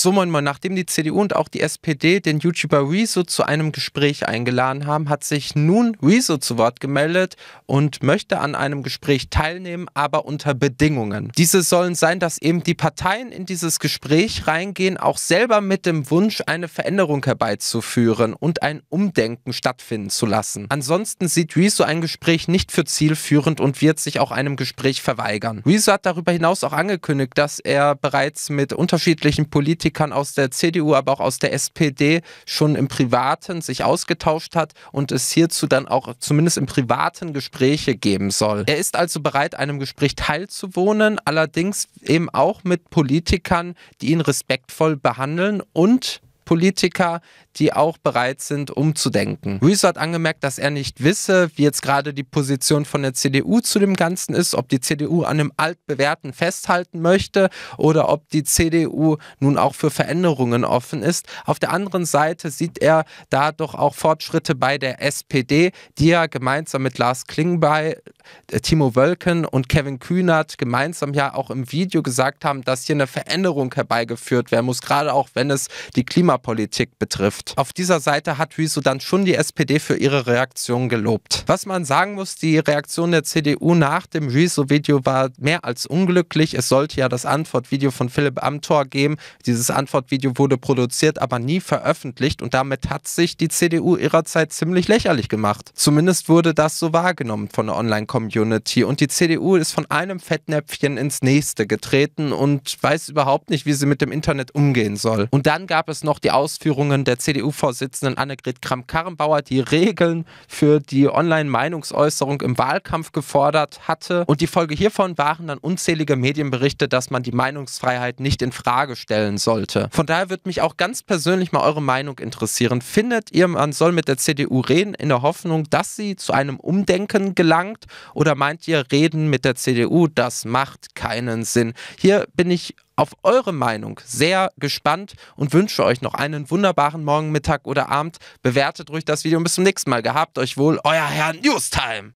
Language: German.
So manchmal, nachdem die CDU und auch die SPD den YouTuber Rezo zu einem Gespräch eingeladen haben, hat sich nun Rezo zu Wort gemeldet und möchte an einem Gespräch teilnehmen, aber unter Bedingungen. Diese sollen sein, dass eben die Parteien in dieses Gespräch reingehen, auch selber mit dem Wunsch, eine Veränderung herbeizuführen und ein Umdenken stattfinden zu lassen. Ansonsten sieht Rezo ein Gespräch nicht für zielführend und wird sich auch einem Gespräch verweigern. Rezo hat darüber hinaus auch angekündigt, dass er bereits mit unterschiedlichen Politikern Politikern aus der CDU, aber auch aus der SPD schon im Privaten sich ausgetauscht hat und es hierzu dann auch zumindest im Privaten Gespräche geben soll. Er ist also bereit, einem Gespräch teilzuwohnen, allerdings eben auch mit Politikern, die ihn respektvoll behandeln und Politiker, die auch bereit sind, umzudenken. Rees hat angemerkt, dass er nicht wisse, wie jetzt gerade die Position von der CDU zu dem Ganzen ist, ob die CDU an dem altbewährten festhalten möchte oder ob die CDU nun auch für Veränderungen offen ist. Auf der anderen Seite sieht er da doch auch Fortschritte bei der SPD, die ja gemeinsam mit Lars Klingbeil, äh, Timo Wölken und Kevin Kühnert gemeinsam ja auch im Video gesagt haben, dass hier eine Veränderung herbeigeführt werden muss, gerade auch wenn es die Klimapolitik betrifft. Gesellschaft. Auf dieser Seite hat Wieso dann schon die SPD für ihre Reaktion gelobt. Was man sagen muss, die Reaktion der CDU nach dem Wieso-Video war mehr als unglücklich. Es sollte ja das Antwortvideo von Philipp Amthor geben. Dieses Antwortvideo wurde produziert, aber nie veröffentlicht und damit hat sich die CDU ihrer Zeit ziemlich lächerlich gemacht. Zumindest wurde das so wahrgenommen von der Online-Community und die CDU ist von einem Fettnäpfchen ins nächste getreten und weiß überhaupt nicht, wie sie mit dem Internet umgehen soll. Und dann gab es noch die Ausführungen der CDU CDU-Vorsitzenden Annegret Kramp-Karrenbauer die Regeln für die Online-Meinungsäußerung im Wahlkampf gefordert hatte. Und die Folge hiervon waren dann unzählige Medienberichte, dass man die Meinungsfreiheit nicht in Frage stellen sollte. Von daher würde mich auch ganz persönlich mal eure Meinung interessieren. Findet ihr, man soll mit der CDU reden in der Hoffnung, dass sie zu einem Umdenken gelangt? Oder meint ihr, reden mit der CDU, das macht keinen Sinn? Hier bin ich auf eure Meinung sehr gespannt und wünsche euch noch einen wunderbaren Morgen, Mittag oder Abend. Bewertet ruhig das Video und bis zum nächsten Mal. Gehabt euch wohl, euer Herr Newstime.